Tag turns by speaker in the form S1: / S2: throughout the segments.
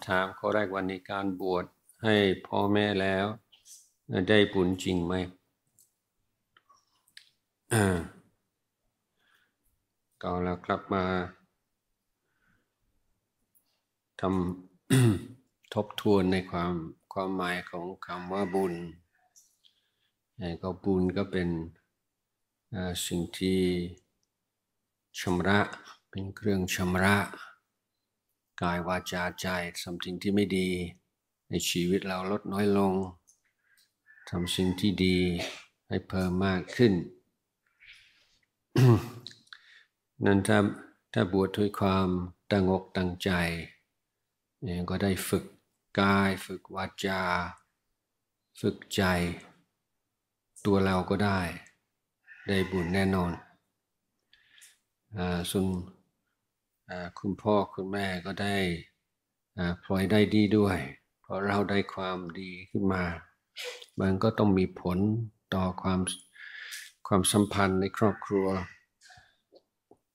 S1: ำถามข้อแรกวันนี้การบวชให้พ่อแม่แล้วได้ผลจริงไหมก็แล้วกลับมาทำทบทวนในความความหมายของคำว่าบุญก็บุญก็เป็นสิ่งที่ชำระเป็นเครื่องชำระกายวาจาใจสำสิงที่ไม่ดีในชีวิตเราลดน้อยลงทำสิ่งที่ดีให้เพิ่มมากขึ้น นั้นถ้าถ้าบวชด้วยความตั้งอกตั้งใจเก็ได้ฝึกกาย ฝึกวาจา ฝึกใจ ตัวเราก็ได้ ได้บุญแน่นอนอส่วนคุณพ่อคุณแม่ก็ได้พลอยได้ดีด้วย เพราะเราได้ความดีขึ้นมา มันก็ต้องมีผลต่อความความสัมพันธ์ในครอบครัว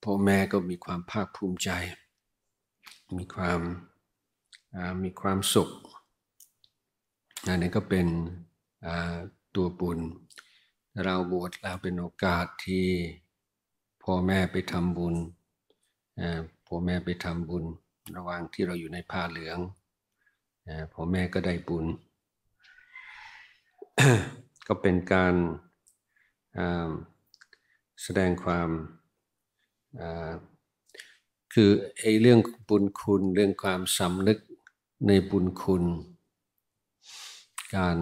S1: พ่อแม่ก็มีความภาคภูมิใจ มีความมีความสุขอันนี้ก็เป็นตัวบุญ เราบวชแล้วเป็นโอกาสที่พ่อแม่ไปทำบุญพ่อแม่ไปทำบุญระหว่างที่เราอยู่ในผ้าเหลืองพ่อแม่ก็ได้บุญ ก็เป็นการแสดงความคือไอ้เรื่องบุญคุณเรื่องความสำนึกในบุญคุณ การ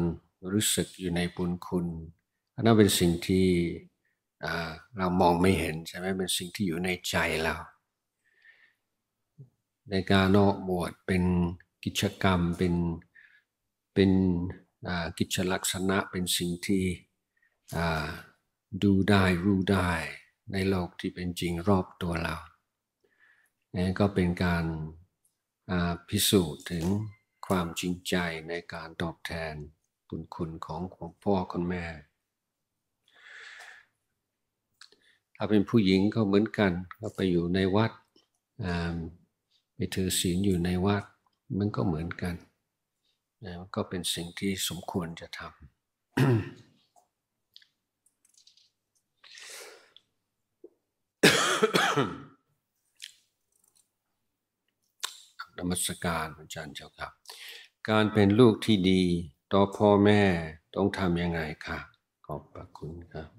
S1: รู้สึกอยู่ในบุญคุณนั่นเป็นสิ่งที่เรามองไม่เห็นใช่ไหมเป็นสิ่งที่อยู่ในใจเราในการนอกบวชเป็นกิจกรรม เป็นเป็นกิจลักษณะเป็นสิ่งที่ดูได้รู้ได้ในโลกที่เป็นจริงรอบตัวเรานี่ก็เป็นการพิสูจน์ถึงความจริงใจในการตอบแทนบุญคุณของของพ่อคุณแม่ ถ้าเป็นผู้หญิงก็เหมือนกันก็ไปอยู่ในวัดไปถือศีลอยู่ในวัดมันก็เหมือนกันนะมันก็เป็นสิ่งที่สมควรจะทำนมัสการอาจารย์เจ้าครับ การเป็นลูกที่ดีต่อพ่อแม่ต้องทำยังไงคะขอบพระคุณครับ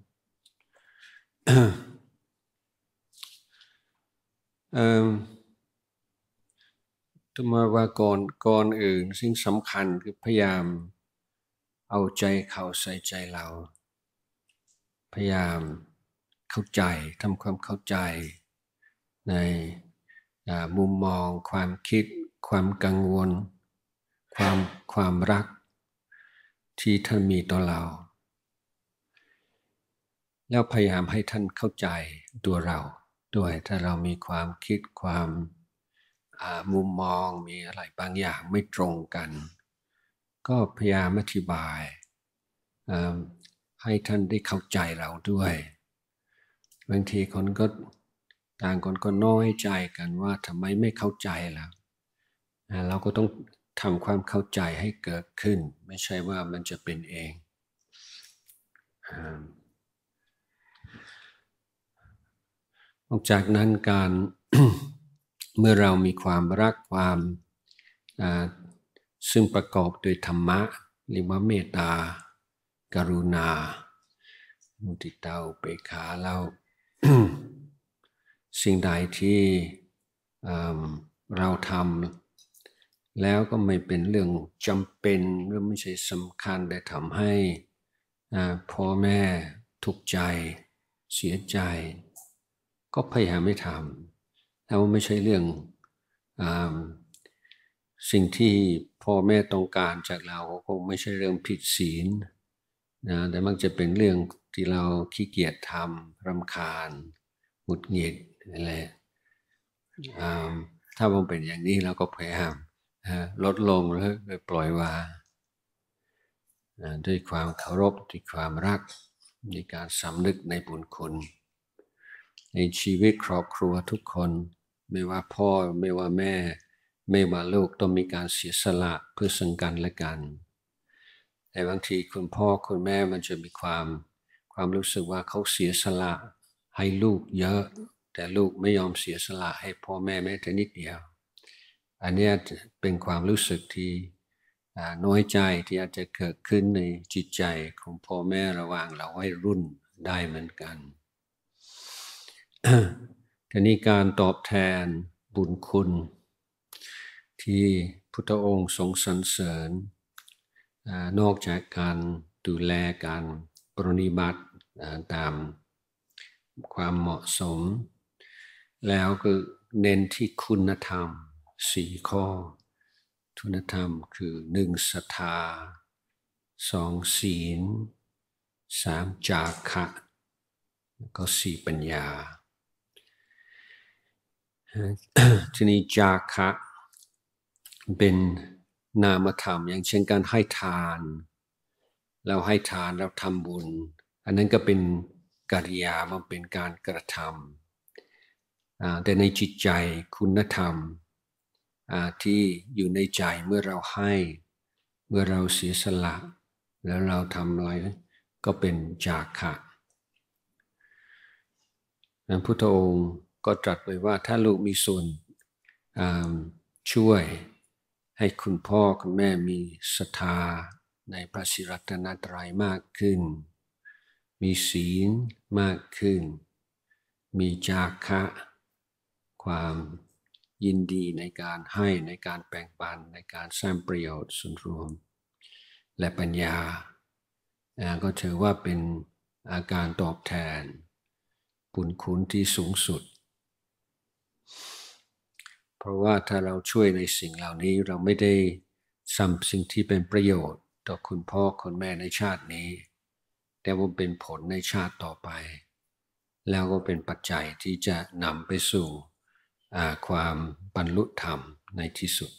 S1: เอ่อธรรมาว่าก่อนก่อนอื่นสิ่งสำคัญคือพยายามเอาใจเขาใส่ใจเรา พยายามเข้าใจทำความเข้าใจ ในมุมมอง ความคิด ความกังวล ความความรักที่ท่านมีต่อเราแล้วพยายามให้ท่านเข้าใจตัวเราด้วยถ้าเรามีความคิดความมุมมองมีอะไรบางอย่างไม่ตรงกัน ก็พยายามอธิบาย ให้ท่านได้เข้าใจเราด้วย บางทีคนก็ต่างคนก็น้อยใจกันว่าทำไมไม่เข้าใจล่ะเราก็ต้องทำความเข้าใจให้เกิดขึ้น ไม่ใช่ว่ามันจะเป็นเองนอกจากนั้นการเมื่อเรามีความรักความ ซึ่งประกอบด้วยธรรมะ หรือว่าเมตตาการุณา มุติตาเปกขาเราสิ่งใดที่เราทำแล้วก็ไม่เป็นเรื่องจำเป็นหรือไม่ใช่สำคัญแต่ทำให้พ่อแม่ทุกใจเสียใจ ก็พยายามไม่ทำแล้วไม่ใช่เรื่องอสิ่งที่พ่อแม่ต้องการจากเราคงไม่ใช่เรื่องผิดศีลนะแต่มักจะเป็นเรื่องที่เราขี้เกียจทำรำคาญหงุดหงิดอะไรถ้ามันเป็นอย่างนี้เราก็พยายามลดลงแล้วปล่อยวางด้วยความเคารพด้วยความรักในการสำนึกในบุญคุณในชีวิตครอบครัวทุกคนไม่ว่าพ่อไม่ว่าแม่ไม่ว่าลูกต้องมีการเสียสละเพื่อสังกันและกันแต่บางทีคุณพ่อคุณแม่มันจะมีความความรู้สึกว่าเขาเสียสละให้ลูกเยอะ แต่ลูกไม่ยอมเสียสละให้พ่อแม่แม้แต่นิดเดียวอันนี้เป็นความรู้สึกที่น้อยใจที่อาจจะเกิดขึ้นในจิตใจของพ่อแม่ระหว่างเราให้รุ่นได้เหมือนกันทีนี้การตอบแทนบุญคุณ ที่พุทธองค์ทรงสรรเสริญ นอกจากการดูแลการปรนิบัติตามความเหมาะสม แล้วก็เน้นที่คุณธรรมสี่ข้อคุณธรรมคือหนึ่งศรัทธาสองศีลสามจาคะก็สี่ปัญญาทีนี้จาคะเป็นนามธรรมอย่างเช่นการให้ทาน เราให้ทานเราทำบุญ อันนั้นก็เป็นกิริยามันเป็นการกระทำแต่ในจิตใจคุณธรรมที่อยู่ในใจเมื่อเราให้เมื่อเราเสียสละ แล้วเราทำน้อยก็เป็นจากขะพระพุทธองค์ก็ตรัสไปว่าถ้าลูกมีส่วนช่วยให้คุณพ่อคุณแม่มีศรัทธาในพระศิรัตนตรัยมากขึ้น มีศีลมากขึ้น มีจาคะความยินดีในการให้ในการแบ่งปันในการสร้างประโยชน์ส่วนรวม และปัญญา ก็ถือว่าเป็นอาการตอบแทนบุญคุณที่สูงสุดเพราะว่าถ้าเราช่วยในสิ่งเหล่านี้เราไม่ได้ทำสิ่งที่เป็นประโยชน์ต่อคุณพ่อคุณแม่ในชาตินี้ แต่ว่าเป็นผลในชาติต่อไปแล้วก็เป็นปัจจัยที่จะนำไปสู่ความบรรลุธรรมในที่สุด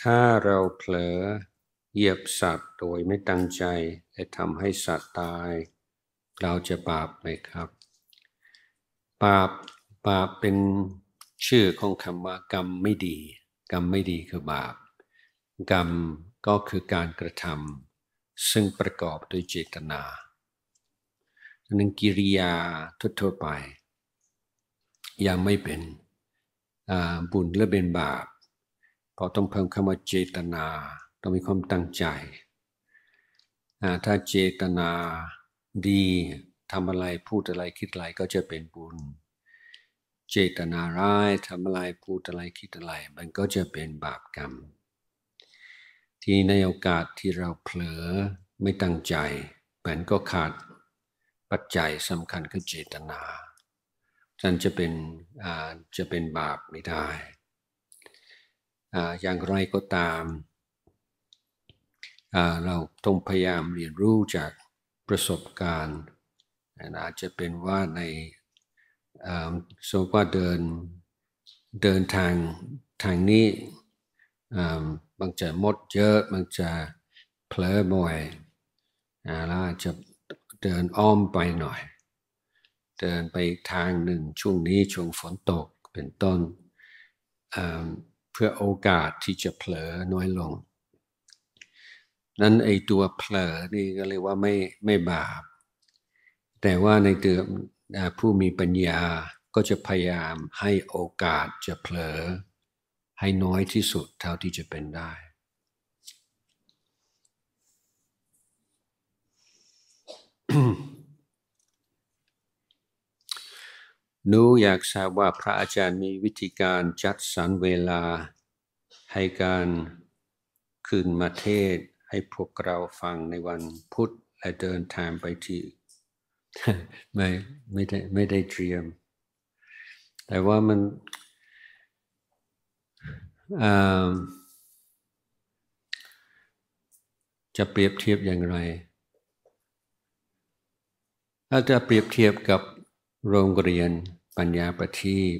S1: ถ้าเราเผลอเหยียบสัตว์โดยไม่ตั้งใจและทำให้สัตว์ตาย เราจะบาปไหมครับบาปบาปเป็นชื่อของคำว่ากรรมไม่ดี กรรมไม่ดีคือบาป กรรมก็คือการกระทำซึ่งประกอบด้วยเจตนาหนึ่งกิริยาทั่วไป ยังไม่เป็นบุญและเป็นบาปเพราต้องเพิ่มคำว่าเจตนา ต้องมีความตั้งใจถ้าเจตนาดีทำอะไรพูดอะไรคิดอะไรก็จะเป็นบุญ เจตนาร้ายทำอะไรพูดอะไรคิดอะไร มันก็จะเป็นบาปกรรม ที่ในโอกาสที่เราเผลอไม่ตั้งใจมันก็ขาดปัจจัยสำคัญคือเจตนาฉันจะเป็นจะเป็นบาปไม่ได้อย่างไรก็ตาม เราต้องพยายามเรียนรู้จากประสบการณ์ อาจจะเป็นว่าในสมมติว่าเดินเดินทางทางนี้บางจะมดเยอะบางจะเพลอบ่อย แล้วจะเดินอ้อมไปหน่อย เดินไปทางหนึ่งช่วงนี้ช่วงฝนตกเป็นต้นเพื่อโอกาสที่จะเผลอน้อยลง นั้นไอตัวเผลอนี่ก็เรียกว่าไม่ไม่บาป แต่ว่าในเตัวผู้มีปัญญาก็จะพยายามให้โอกาสจะเผลอให้น้อยที่สุดเท่าที่จะเป็นได้หนูอยากทราบว่าพระอาจารย์มีวิธีการจัดสรรเวลาให้การคืนมาเทศให้พวกเราฟังในวันพุธและเดินทางไปที่ไม่ไม่ได้ไม่ได้เตรียม แต่ว่ามันจะเปรียบเทียบอย่างไร ถ้าจะเปรียบเทียบกับโรงเรียนปัญญาประทีป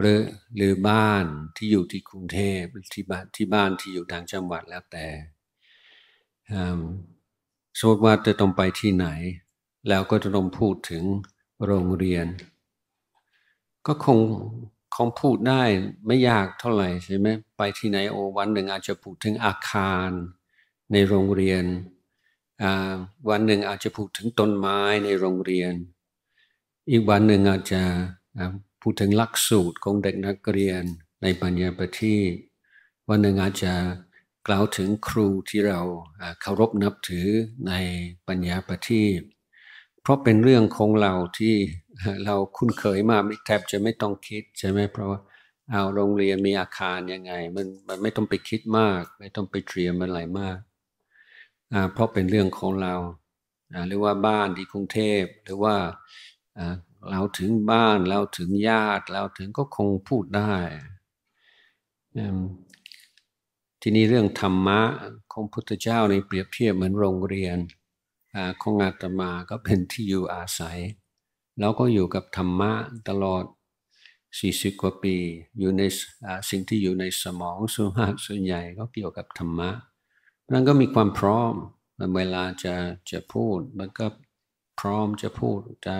S1: หรือหรือบ้านที่อยู่ที่กรุงเทพที่บ้านที่บ้านที่อยู่ทางจังหวัดแล้วแต่สมมติว่าจะต้องไปที่ไหน แล้วก็จะต้องพูดถึงโรงเรียน ก็คงคงพูดได้ไม่ยากเท่าไหร่ใช่ไหมไปที่ไหนโอวันหนึ่งอาจจะพูดถึงอาคารในโรงเรียน วันหนึ่งอาจจะพูดถึงต้นไม้ในโรงเรียนอีกวันหนึ่งอาจจะพูดถึงลักสูตรของเด็กนักเรียนในปัญญาประทีปวันหนึ่งอาจจะกล่าวถึงครูที่เราเคารพนับถือในปัญญาประทีปเพราะเป็นเรื่องของเราที่เราคุ้นเคยมากแทบจะไม่ต้องคิดใช่ไหมเพราะว่าเอาโรงเรียนมีอาคารยังไงมันมันไม่ต้องไปคิดมาก ไม่ต้องไปเตรียมอะไรมาก เพราะเป็นเรื่องของเราหรือว่าบ้านที่กรุงเทพหรือว่าเราถึงบ้านเราถึงญาติเราถึงก็คงพูดได้ ทีนี้เรื่องธรรมะของพุทธเจ้าในเปรียบเทียบเหมือนโรงเรียนอของอาตมาก็เป็นที่อยู่อาศัย แล้วก็อยู่กับธรรมะตลอด 40กว่าปีอยู่ในสิ่งที่อยู่ในสมองส่วนมากส่วนใหญ่ก็เกี่ยวกับธรรมะนั้นก็มีความพร้อมเวลาจะจะพูดมันก็พร้อมจะพูดจะ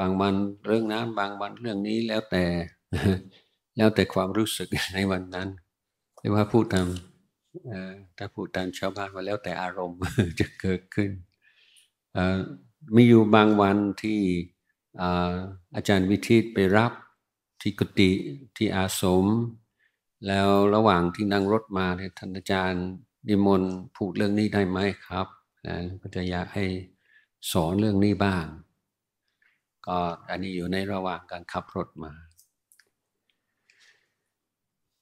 S1: บางวันเรื่องนั้นบางวันเรื่องนี้แล้วแต่แล้วแต่ความรู้สึกในวันนั้นเรียกว่าพูดตามถ้าพูดตามชาวบ้านว่าแล้วแต่อารมณ์จะเกิดขึ้นมีอยู่บางวันที่อาจารย์วิทิตไปรับที่กุฏิที่อาสมแล้วระหว่างที่นั่งรถมาเนี่ยท่านอาจารย์ดิมนพูดเรื่องนี้ได้ไหมครับก็จะอยากให้สอนเรื่องนี้บ้าง ก็อันนี้อยู่ในระหว่างการขับรถมา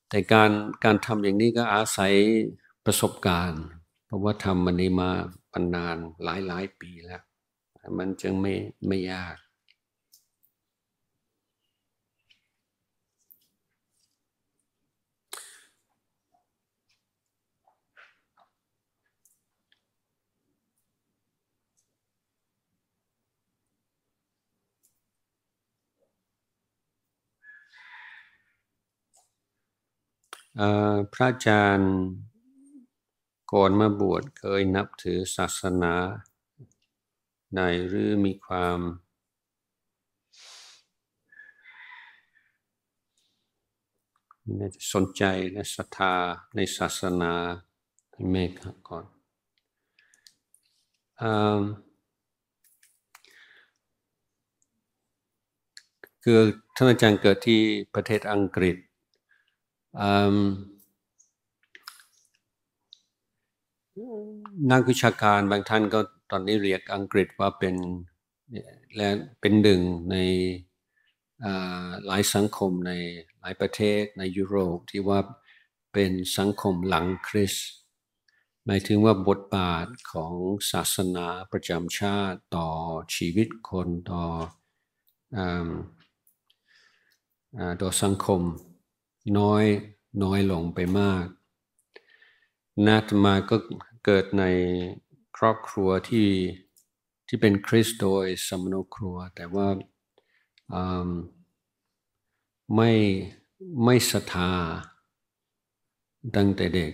S1: แต่การการทำอย่างนี้ก็อาศัยประสบการณ์ เพราะว่าทำมันนี้มาปนานหลายหลายปีแล้ว มันจึงไม่ไม่ยากพระอาจารย์ก่อนมาบวชเคยนับถือศาสนาในหรือมีความสนใจและศรัทธาในศาสนาเมฆก่อนอคือท่านอาจารย์เกิดที่ประเทศอังกฤษนักวิชาการบางท่านก็ตอนนี้เรียกอังกฤษว่าเป็น และเป็นหนึ่งในหลายสังคมในหลายประเทศในยุโรปที่ว่าเป็นสังคมหลังคริสต์หมายถึงว่าบทบาทของศาสนาประจำชาติต่อชีวิตคนต่ออต่อสังคมน้อยน้อยลงไปมากนาตมาก็เกิดในครอบครัวที่ ที่เป็นคริสต์โดยสมนครัว แต่ว่าไม่ไม่ศรัทธาตั้งแต่เด็ก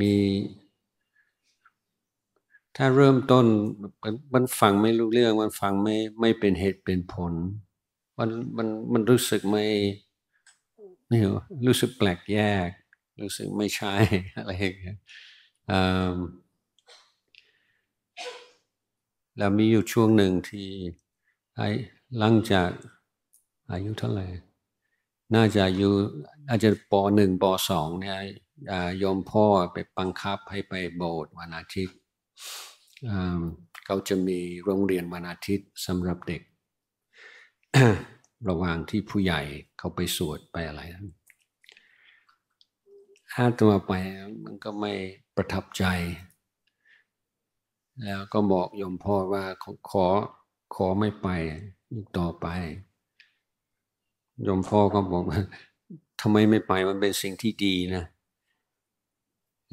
S1: มีถ้าเริ่มต้นมันฟังไม่รู้เรื่องมันฟังไม่ไม่เป็นเหตุเป็นผลมันมันมันรู้สึกไม่ไม่รู้สึกแปลกแยก รู้สึกไม่ใช่อะไรอย่างเงี้ยแล้วมีอยู่ช่วงหนึ่งที่ไอ้หลังจากอายุเท่าไหร่น่าจะอยู่อาจจะปหนึ่งปสองเนี่ยยอมพ่อไปบังคับให้ไปโบสถ์วันอาทิตย์เขาจะมีโรงเรียนวันอาทิตย์สำหรับเด็กระหว่างที่ผู้ใหญ่เขาไปสวดไปอะไรอาตมาไปมันก็ไม่ประทับใจ แล้วก็บอกยมพ่อว่าขอขอไม่ไปอีกต่อไป ยมพ่อก็บอกว่าทำไมไม่ไปมันเป็นสิ่งที่ดีนะ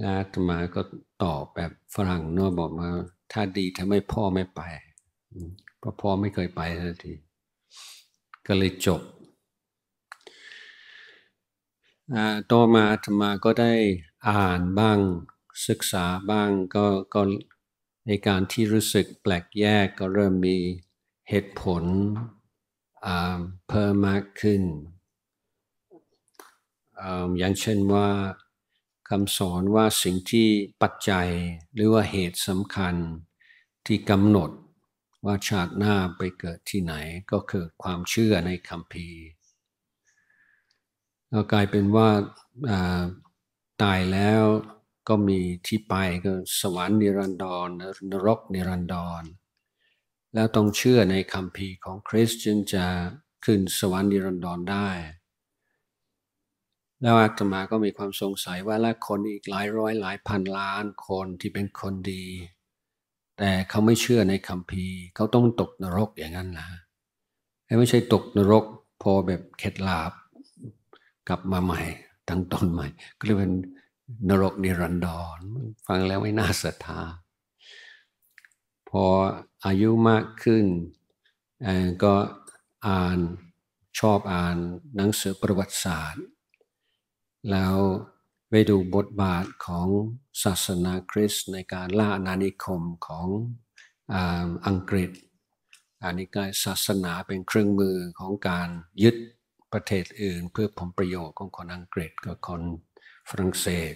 S1: อาตมาก็ตอบแบบฝรั่งเนาะบอกมาถ้าดีทำไมพ่อไม่ไป เพราะพ่อไม่เคยไปสักทีก็เลยจบต่อมาธรรมาก็ได้อ่านบ้างศึกษาบ้างกก็ในการที่รู้สึกแปลกแยกก็เริ่มมีเหตุผลเพิ่มมากขึ้น อย่างเช่นว่าคำสอนว่าสิ่งที่ปัจจัยหรือว่าเหตุสำคัญที่กำหนดว่าชาติหน้าไปเกิดที่ไหนก็คือความเชื่อในคำพีแล้วกลายเป็นว่าตายแล้วก็มีที่ไปก็สวรรค์นิรันดรนรกนิรันดร แล้วต้องเชื่อในคำพีของคริสจึงจะขึ้นสวรรค์นิรันดรได้ แล้วอาตมาก็มีความสงสัยว่าและคนอีกหลายร้อยหลายพันล้านคนที่เป็นคนดีแต่เขาไม่เชื่อในคำพีเขาต้องตกนรกอย่างนั้นนะไม่ใช่ตกนรกพอแบบเข็ดลาบกลับมาใหม่ตั้งต้นใหม่ ก็เลยเป็นนรกนิรันดรฟังแล้วไม่น่าศรัทธาพออายุมากขึ้น ก็อ่านชอบอ่านหนังสือประวัติศาสตร์ แล้วไปดูบทบาทของศาสนาคริสต์ในการล่าอาณานิคมของอังกฤษอันนี้ก็ศาสนาเป็นเครื่องมือของการยึดประเทศอื่น เพื่อผลประโยชน์ของคนอังกฤษ กับคนฝรั่งเศส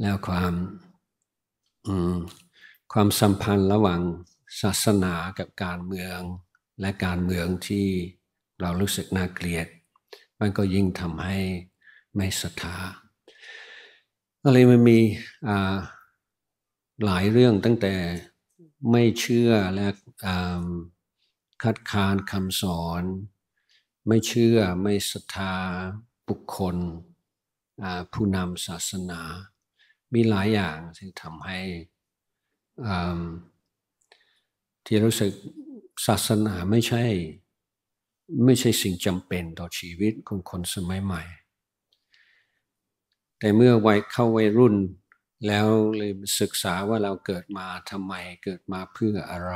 S1: แล้วความความสัมพันธ์ระหว่างศาสนากับการเมืองและการเมืองที่เรารู้สึกน่าเกลียดมันก็ยิ่งทำให้ไม่ศรัทธาอะไรมันมีหลายเรื่องตั้งแต่ไม่เชื่อและคัดค้านคำสอน ไม่เชื่อไม่ศรัทธาบุคคลผู้นำศาสนา มีหลายอย่างที่ทำให้ ที่รู้สึกศาสนาไม่ใช่ ไม่ใช่สิ่งจำเป็นต่อชีวิตของคนสมัยใหม่แต่เมื่อวัยเข้าวัยรุ่น แล้วเลยศึกษาว่าเราเกิดมาทำไมเกิดมาเพื่ออะไร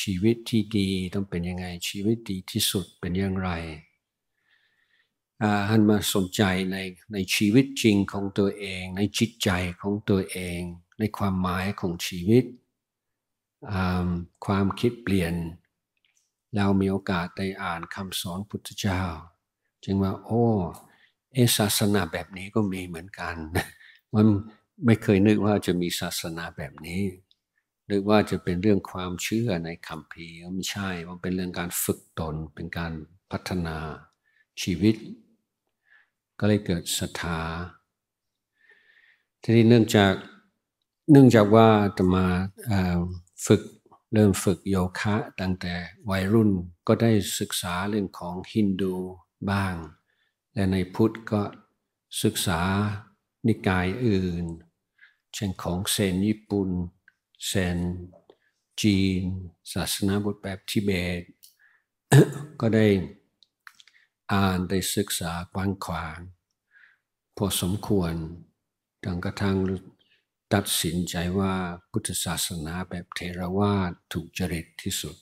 S1: ชีวิตที่ดีต้องเป็นยังไง ชีวิตดีที่สุดเป็นอย่างไรหันมาสนใจในในชีวิตจริงของตัวเอง ในจิตใจของตัวเอง ในความหมายของชีวิต ความคิดเปลี่ยน เรามีโอกาสได้อ่านคำสอนพุทธเจ้า จึงว่าโอ้เอศาสนาแบบนี้ก็มีเหมือนกันมันไม่เคยนึกว่าจะมีศาสนาแบบนี้ นึกว่าจะเป็นเรื่องความเชื่อในคำพีไม่ใช่มันเป็นเรื่องการฝึกตนเป็นการพัฒนาชีวิต ก็เลยเกิดศรัทธาทีนี้เนื่องจากเนื่องจากว่าตมาฝึกเริ่มฝึกโยคะตั้งแต่วัยรุ่นก็ได้ศึกษาเรื่องของฮินดูบ้างและในพุทธก็ศึกษานิกายอื่น เช่นของเซนญี่ปุ่นเซนจีน ศาสนาบทแบบทิเบตก็ได้อ่านได้ศึกษากว้างขวาง พอสมควร ดังกระทั่งตัดสินใจว่าพุทธศาสนาแบบเทราวาถูกจริตที่สุด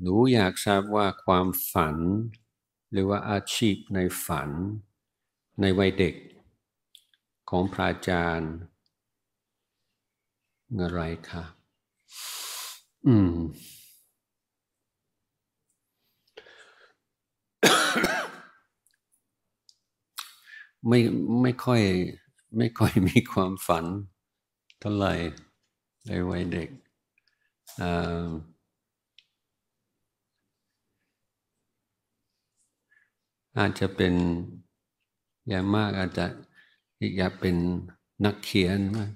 S1: หนูอยากทราบว่าความฝัน หรือว่าอาชีพในฝัน ในวัยเด็ก ของพระอาจารย์อะไรคะอืม ไม่ไม่ค่อย ไม่ค่อยมีความฝัน เท่าไหร่ ในวัยเด็กอ่าอาจจะเป็นอย่างมากอาจจะอยากเป็นนักเขียนมาก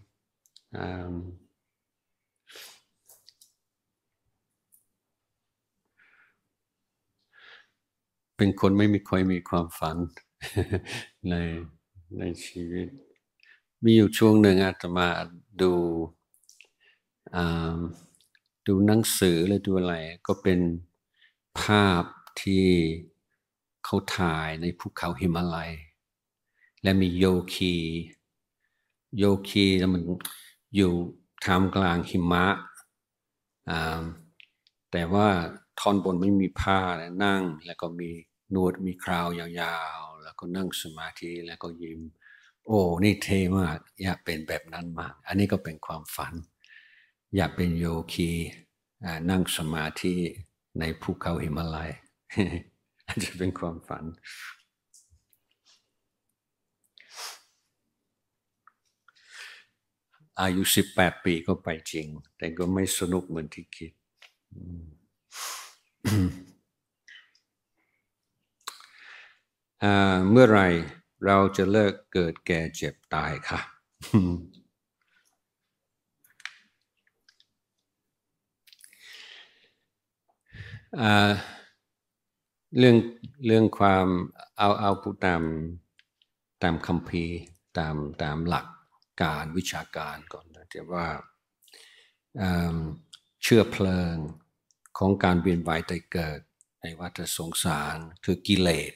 S1: เป็นคนไม่มีคอยมีความฝันในในชีวิต มีอยู่ช่วงหนึ่งอาตมาดูดูหนังสือหรือดูอะไรก็เป็นภาพที่เขาถ่ายในภูเขาหิมาลัยและมีโยคีโยคีแล้วมันอยู่ท่ามกลางหิมะ แต่ว่าท่อนบนไม่มีผ้าแลนั่งแล้วก็มีนวดมีคราวยาวๆ แล้วก็นั่งสมาธิแล้วก็ยิ้มโอ้นี่เท่มาก อยากเป็นแบบนั้นมาก อันนี้ก็เป็นความฝัน อยากเป็นโยคีนั่งสมาธิในภูเขาหิมาลัยอาจจะเป็นความฝันอายุสิบแปดปีก็ไปจริง แต่ก็ไม่สนุกเหมือนที่คิด เมื่อไรเราจะเลิกเกิดแก่เจ็บตายค่ะเรื่องเรื่องความเอาเอาผู้ตามตามคำพีตามตามหลักการวิชาการก่อนนะที่ว่าเชื่อเพลิงของการเวียนว่ายตายเกิดในวัฏสงสารคือกิเลส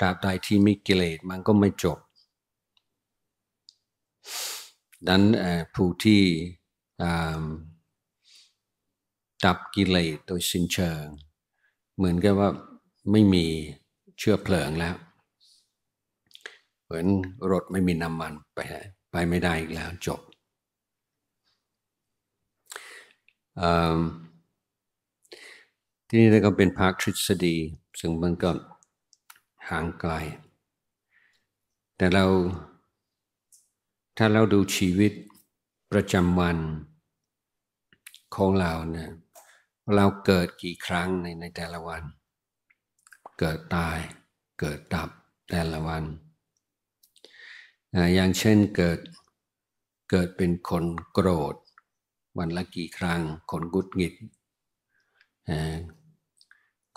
S1: ตราบใดที่มีกิเลสมันก็ไม่จบดังนั้นผู้ที่ดับกิเลสโดยสิ้นเชิงเหมือนกับว่าไม่มีเชื้อเพลิงแล้ว เหมือนรถไม่มีน้ำมันไปไปไม่ได้อีกแล้วจบ ที่นี่ก็เป็นพาคทฤษฎีซึ่งมันก็ห่างไกล แต่เราถ้าเราดูชีวิตประจำวัน ของเราเนี่ยเราเกิดกี่ครั้งในในแต่ละวัน เกิดตาย เกิดดับแต่ละวัน อย่างเช่นเกิด เกิดเป็นคนโกรธ วันละกี่ครั้ง คนกุดหงิด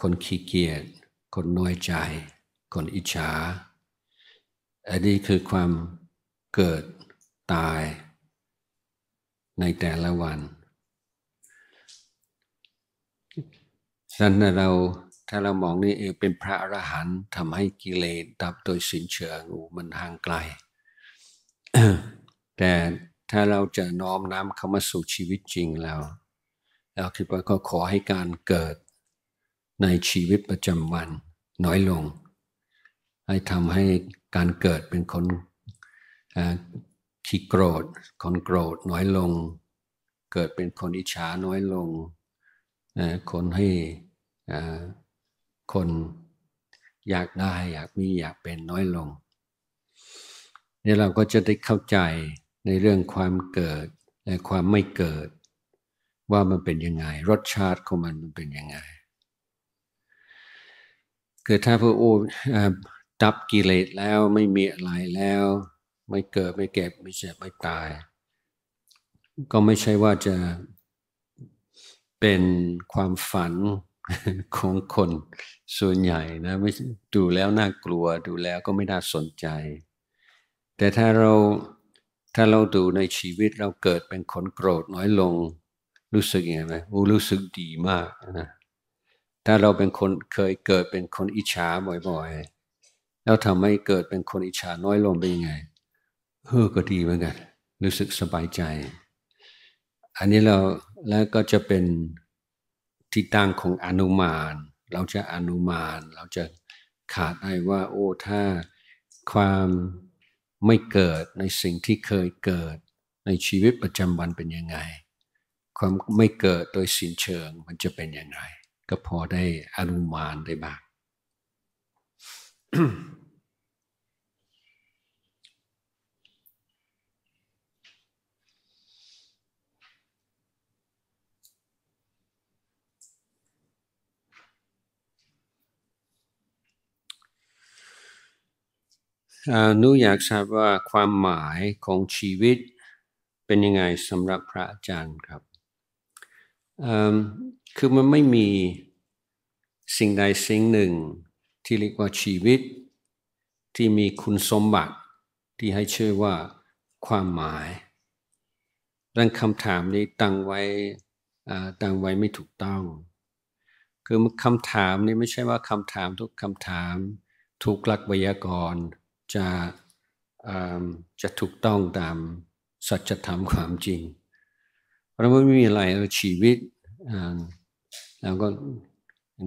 S1: คนขี้เกียจ คนน้อยใจ คนอิจฉา อันนี้คือความเกิดตายในแต่ละวันฉะนั้นเราถ้าเรามองนี่เองเป็นพระอรหันต์ทำให้กิเลสดับโดยสิ้นเชิงอูมันห่างไกล แต่ถ้าเราจะน้อมน้ำเข้ามาสู่ชีวิตจริงแล้วเราคิดว่าก็ขอให้การเกิดในชีวิตประจำวันน้อยลง ให้ทำให้การเกิดเป็นคนขี้โกรธคนโกรธน้อยลง เกิดเป็นคนอิจฉาน้อยลงคนให้คนอยากได้ อยากมีอยากเป็นน้อยลงนี่เราก็จะได้เข้าใจในเรื่องความเกิด และความไม่เกิดว่ามันเป็นยังไง รสชาติของมันมันเป็นยังไงคือถ้าพระโอ้ดับกิเลสแล้วไม่มีอะไรแล้ว ไม่เกิด ไม่เก็บไม่เจ็บไม่ตาย ก็ไม่ใช่ว่าจะเป็นความฝันของคนส่วนใหญ่นะไม่ดูแล้วน่ากลัวดูแล้วก็ไม่น่าสนใจ แต่ถ้าเรา ถ้าเราดูในชีวิตเราเกิดเป็นคนโกรธน้อยลง รู้สึกยังไงไหมโอ้รู้สึกดีมากนะ ถ้าเราเป็นคนเคยเกิดเป็นคนอิจฉาบ่อย ๆ แล้วทำให้เกิดเป็นคนอิจฉาน้อยลงไปยังไงเฮ้อก็ดีเหมือนกัน รู้สึกสบายใจ อันนี้เราและก็จะเป็นที่ตั้งของอนุมาน เราจะอนุมาน เราจะขาดได้ว่า โอ้ ถ้าความไม่เกิดในสิ่งที่เคยเกิดในชีวิตประจำวันเป็นยังไง ความไม่เกิดโดยสิ้นเชิงมันจะเป็นยังไง ก็พอได้อนุมานได้บ้างหนูอยากทราบว่าความหมายของชีวิตเป็นยังไงสำหรับพระอาจารย์ครับ คือมันไม่มีสิ่งใดสิ่งหนึ่ง ที่เรียกว่าชีวิต ที่มีคุณสมบัติที่ให้ชื่อว่าความหมายดังคำถามนี้ตั้งไว้ตั้งไว้ไม่ถูกต้อง คือคำถามนี้ไม่ใช่ว่าคำถามทุกคำถามถูกหลักไวยากรณ์จะจะถูกต้องตามสัจธรรมความจริงเพราะว่าไม่มีอะไรเราชีวิตแล้วก็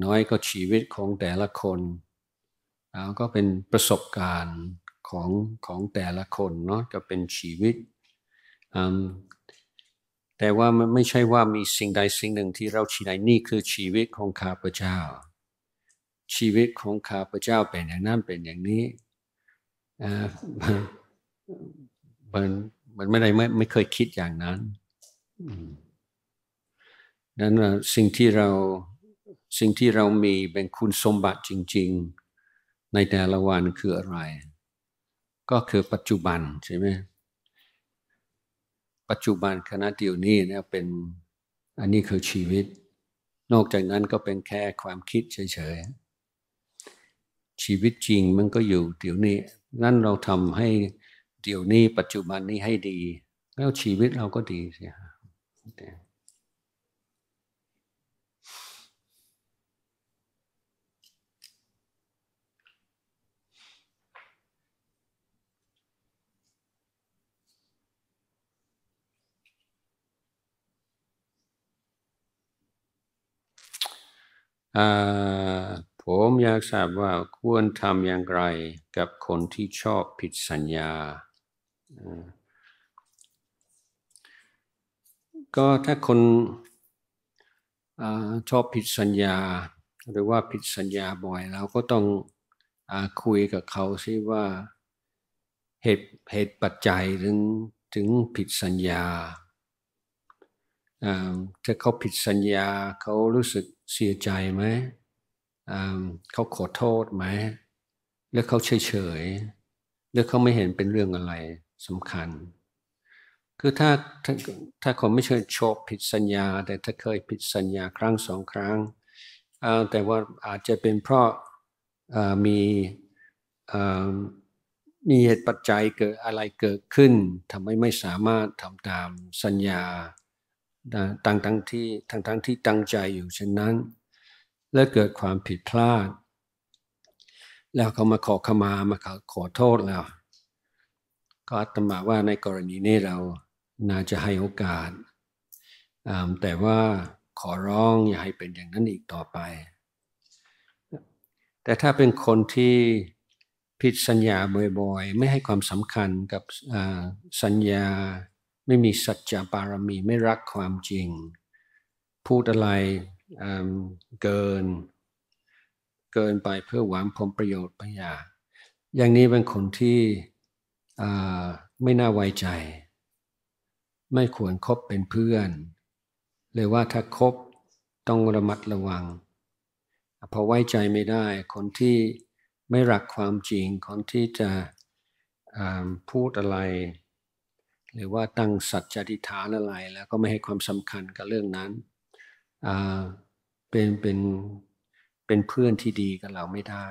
S1: น้อยก็ชีวิตของแต่ละคนแล้วก็เป็นประสบการณ์ของของแต่ละคนเนาะ ก็เป็นชีวิต แต่ว่ามันไม่ใช่ว่ามีสิ่งใด สิ่งหนึ่งที่เราชี้ใดนี่คือชีวิตของข้าพเจ้า ชีวิตของข้าพเจ้าเป็นอย่างนั้นเป็นอย่างนี้มันมันไม่ได้ไม่ไม่เคยคิดอย่างนั้นนั้นสิ่งที่เราสิ่งที่เรามีเป็นคุณสมบัติจริงๆ ในแต่ละวันคืออะไร ก็คือปัจจุบันใช่ไหมปัจจุบันขณะเดียวนี้เนี่ยเป็นอันนี้คือชีวิต นอกจากนั้นก็เป็นแค่ความคิดเฉยๆ ชีวิตจริงมันก็อยู่เดี๋ยวนี้นั่นเราทำให้เดี๋ยวนี้ปัจจุบันนี้ให้ดี แล้วชีวิตเราก็ดีสิฮะอ่าผมอยากทราบว่าควรทำอย่างไรกับคนที่ชอบผิดสัญญา ก็ ถ้าคนอชอบผิดสัญญาหรือว่าผิดสัญญาบ่อย เราก็ต้องอคุยกับเขาซิว่าเหตุเหตุปัจจัย ถึงถึงผิดสัญญาถ้าเขาผิดสัญญาเขารู้สึกเสียใจไหมเขาขอโทษไหมหรือเขาเฉยเฉยหรือเขาไม่เห็นเป็นเรื่องอะไรสำคัญ คือถ้าถ้าถ้าคนไม่เคยชอบผิดสัญญา แต่ถ้าเคยผิดสัญญาครั้งสองครั้ง แต่ว่าอาจจะเป็นเพราะมีมีเหตุปัจจัยเกิดอะไรเกิดขึ้นทำให้ไม่สามารถทำตามสัญญาต่างๆที่ทั้งๆที่ตั้งใจอยู่เช่นนั้นและเกิดความผิดพลาด แล้วเขามาขอขมา มาขอขอโทษแล้ว ก็อาตมาว่าในกรณีนี้เรา น่าจะให้โอกาส แต่ว่าขอร้องอย่าให้เป็นอย่างนั้นอีกต่อไป แต่ถ้าเป็นคนที่ผิดสัญญาบ่อย ๆ ไม่ให้ความสำคัญกับสัญญา ไม่มีสัจจะบารมี ไม่รักความจริง พูดอะไรเกินเกินไปเพื่อหวังผลประโยชน์ปัญยาอย่างนี้เป็นคนที่ไม่น่าไว้ใจ ไม่ควรครบเป็นเพื่อนเลยว่าถ้าคบต้องระมัดระวังพอไว้ใจไม่ได้คนที่ไม่รักความจริง คนที่จะพูดอะไร หรือว่าตั้งสัจจทิฐานอะไรแล้วก็ไม่ให้ความสำคัญกับเรื่องนั้นเป็นเป็นเป็นเพื่อนที่ดีกับเราไม่ได้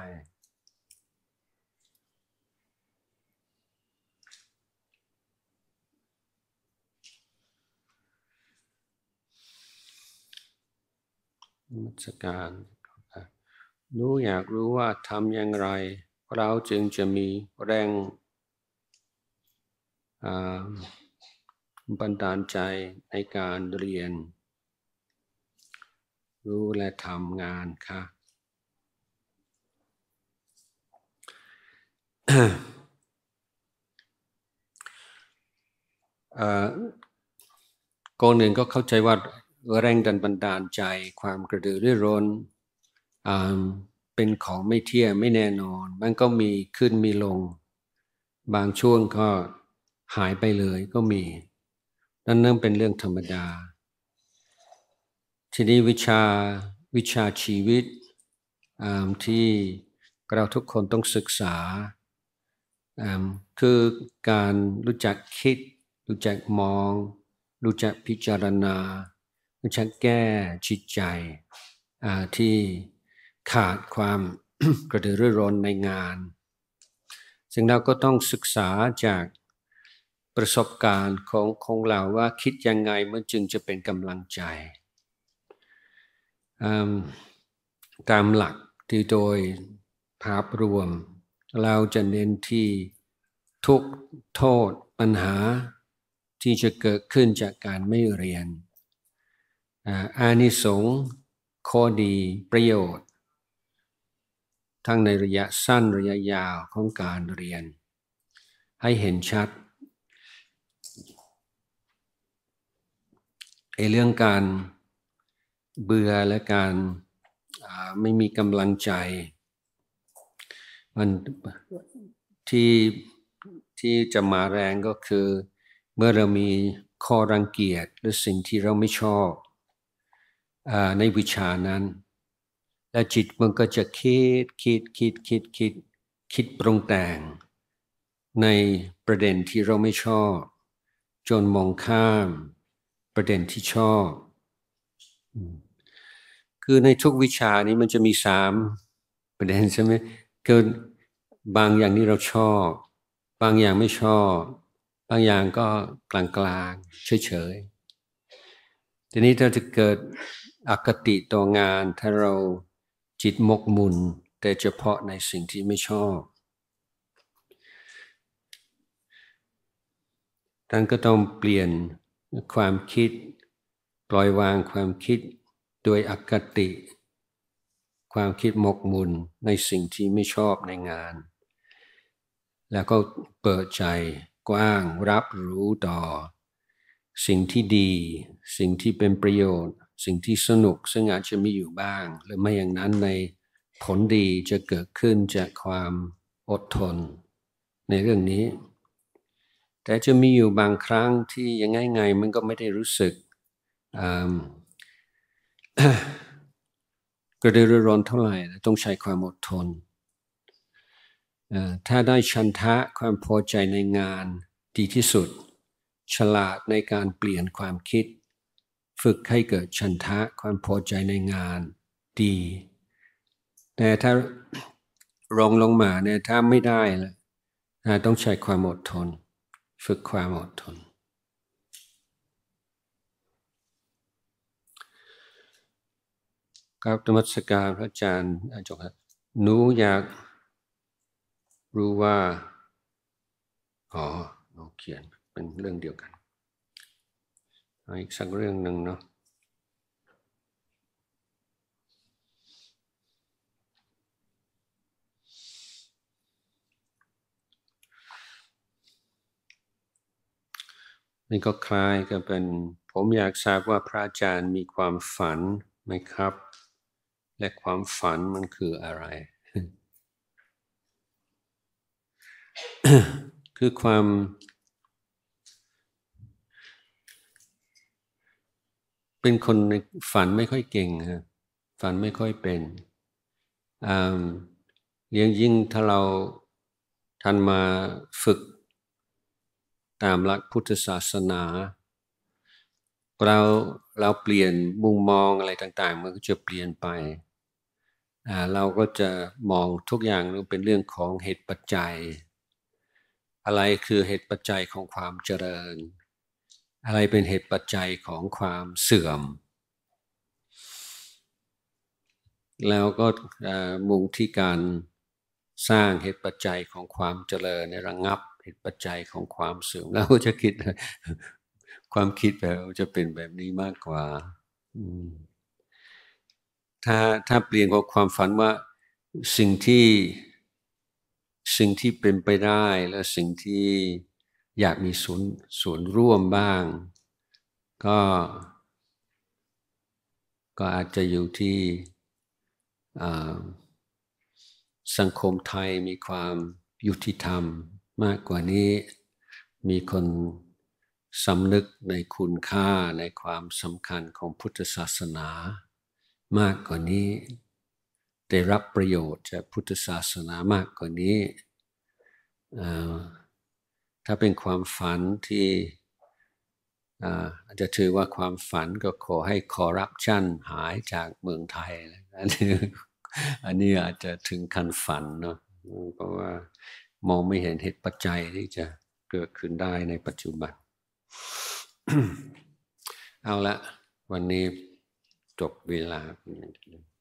S1: มัจการรู้อยากรู้ว่าทำอย่างไร เราจึงจะมีแรงบันดาลใจในการเรียนรู้และทำงานค่ะกองหนึ่งก็เข้าใจว่าแรงดันบันดาลใจความกระดือรือร้นเป็นของไม่เที่ยงไม่แน่นอน มันก็มีขึ้นมีลง บางช่วงก็หายไปเลยก็มี นั่นเรื่องเป็นเรื่องธรรมดาทีนี้วิชาวิชาชีวิตที่เราทุกคนต้องศึกษาคือการรู้จักคิด รู้จักมอง รู้จักพิจารณารู้จักแก้จิตใจที่ขาดความกระตือรือร้นในงาน ซึ่งเราก็ต้องศึกษาจากประสบการณ์ของของเราว่าคิดยังไงมันจึงจะเป็นกำลังใจตามหลักที่โดยภาพรวม เราจะเน้นที่ทุกโทษปัญหาที่จะเกิดขึ้นจากการไม่เรียน อานิสงส์ข้อดีประโยชน์ ทั้งในระยะสั้นระยะยาวของการเรียน ให้เห็นชัดไอเรื่องการเบื่อและการไม่มีกำลังใจ มันที่ที่จะมาแรงก็คือเมื่อเรามีข้อรังเกียจหรือสิ่งที่เราไม่ชอบอในวิชานั้นและจิตมันก็จะคิด คิดคิดคิดคิดคิดปรุงแต่งในประเด็นที่เราไม่ชอบ จนมองข้ามประเด็นที่ชอบคือในทุกวิชานี้มันจะมีสามประเด็นใช่ไหมคือบางอย่างนี่เราชอบ บางอย่างไม่ชอบ บางอย่างก็กลางๆเฉยๆทีนี้ถ้าจะเกิดอคติต่องานถ้าเราจิตมกมุนแต่เฉพาะในสิ่งที่ไม่ชอบท่านก็ต้องเปลี่ยนความคิด ปล่อยวางความคิดโดยอคติความคิดหมกมุ่นในสิ่งที่ไม่ชอบในงาน แล้วก็เปิดใจกว้างรับรู้ต่อ สิ่งที่ดีสิ่งที่เป็นประโยชน์ สิ่งที่สนุกซึ่งอาจจะมีอยู่บ้าง หรือไม่อย่างนั้นในผลดีจะเกิดขึ้นจากความอดทนในเรื่องนี้ แต่จะมีอยู่บางครั้งที่ยังไงไงมันก็ไม่ได้รู้สึกกระดือรร้อนเท่าไหร่ต้องใช้ความอดทนถ้าได้ชันทะความพอใจในงานดีที่สุด ฉลาดในการเปลี่ยนความคิด ฝึกให้เกิดชันทะความพอใจในงานดี แต่ถ้ารองลงมาเนี่ยถ้าไม่ได้ละต้องใช้ความอดทนฝึกความอดทนกราบธรรมสการพระอาจารย์อาจารย์ครับหนูอยากรู้ว่าอ๋อหนูเขียนเป็นเรื่องเดียวกันอีกสักเรื่องหนึ่งเนาะนี่ก็คล้ายกัเป็น ผมอยากทราบว่าพระอาจารย์มีความฝันไหมครับและความฝันมันคืออะไร คือความเป็นคนฝันไม่ค่อยเก่งฮะฝันไม่ค่อยเป็นย้ยงยิ่งถ้าเราทันมาฝึกตามหลักพุทธศาสนา เราเราเปลี่ยนมุมมองอะไรต่างๆ มันก็จะเปลี่ยนไปเราก็จะมองทุกอย่างเป็นเรื่องของเหตุปัจจัย อะไรคือเหตุปัจจัยของความเจริญ อะไรเป็นเหตุปัจจัยของความเสื่อม แล้วก็มุ่งที่การสร้างเหตุปัจจัยของความเจริญในระงับเหตุปัจจัยของความเสื่อม แล้วจะคิด ความคิดแบบจะเป็นแบบนี้มากกว่า อืมถ้าถ้าเปลี่ยนกับความฝันว่าสิ่งที่สิ่งที่เป็นไปได้และสิ่งที่อยากมีส่วนส่วนร่วมบ้าง ก็ก็อาจจะอยู่ที่สังคมไทยมีความยุติธรรมมากกว่านี้ มีคนสำนึกในคุณค่าในความสำคัญของพุทธศาสนามากกว่านี้ได้รับประโยชน์จากพุทธศาสนามากกว่านี้ ถ้าเป็นความฝันที่อาจจะถือว่าความฝันก็ขอให้คอรัปชันหายจากเมืองไทย อันนี้อันนี้อาจจะถึงขั้นฝันเนาะเพราะว่ามองไม่เห็นเหตุปัจจัยที่จะเกิดขึ้นได้ในปัจจุบัน เอาละวันนี้จบเวลาเ